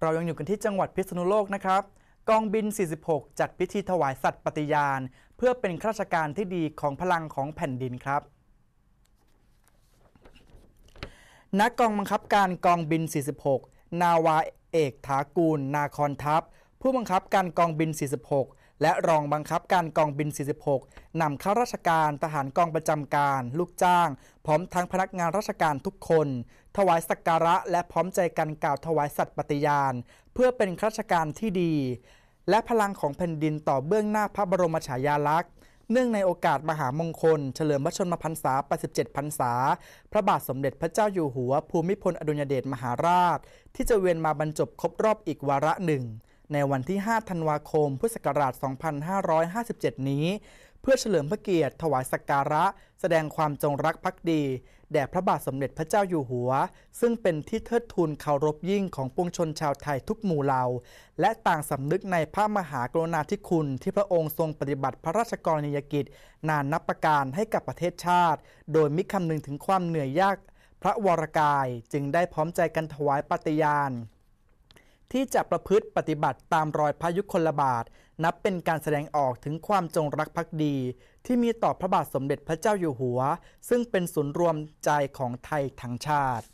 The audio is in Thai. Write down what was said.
เรายังอยู่กันที่จังหวัดพิษณุโลกนะครับ กองบิน 46 จัดพิธีถวายสัตว์ปฏิญาณ เพื่อเป็นข้าราชการที่ดีของพลังของแผ่นดินครับ นักกองบังคับการกองบิน 46 นาวาเอกถากูล นาคอนทัพผู้บังคับการกองบิน 46 และรองบังคับการกองบิน 46นำข้าราชการทหารกองประจำการ ลูกจ้าง พร้อมทั้งพนักงานราชการทุกคน ถวายสักการะ และพร้อมใจกันกล่าวถวายสัตย์ปฏิญาณเพื่อเป็นข้าราชการที่ดี และพลังของแผ่นดินต่อเบื้องหน้าพระบรมฉายาลักษณ์เนื่องในโอกาสมหามงคล เฉลิมพระชนมพรรษา87พรรษา พระบาทสมเด็จพระเจ้าอยู่หัวภูมิพลอดุญเดชมหาราช ที่จะเวียนมาบรรจบครบรอบอีกวาระหนึ่งในวันที่ 5 ธันวาคม พุทธศักราช 2557 นี้ เพื่อเฉลิมพระเกียรติ ถวายสักการะ แสดงความจงรักภักดี แด่พระบาทสมเด็จพระเจ้าอยู่หัว ซึ่งเป็นที่เทิดทูนเคารพยิ่งของปวงชนชาวไทยทุกหมู่เหล่า และต่างสำนึกในพระมหากรุณาธิคุณที่พระองค์ทรงปฏิบัติพระราชกรณียกิจ นานนับประการให้กับประเทศชาติ โดยมิคำนึงถึงความเหนื่อยยาก พระวรกายจึงได้พร้อมใจกันถวายปฏิญาณที่จะประพฤติปฏิบัติตามรอยพระยุคลบาท นับเป็นการแสดงออกถึงความจงรักภักดี ที่มีต่อพระบาทสมเด็จพระเจ้าอยู่หัว ซึ่งเป็นศูนย์รวมใจของไทยทั้งชาติ